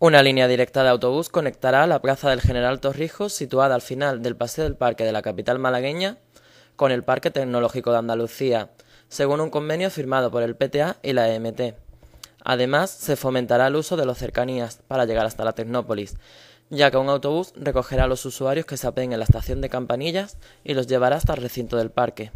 Una línea directa de autobús conectará la plaza del General Torrijos, situada al final del paseo del Parque de la capital malagueña, con el Parque Tecnológico de Andalucía, según un convenio firmado por el PTA y la EMT. Además, se fomentará el uso de las cercanías para llegar hasta la Tecnópolis, ya que un autobús recogerá a los usuarios que se apeguen en la estación de Campanillas y los llevará hasta el recinto del parque.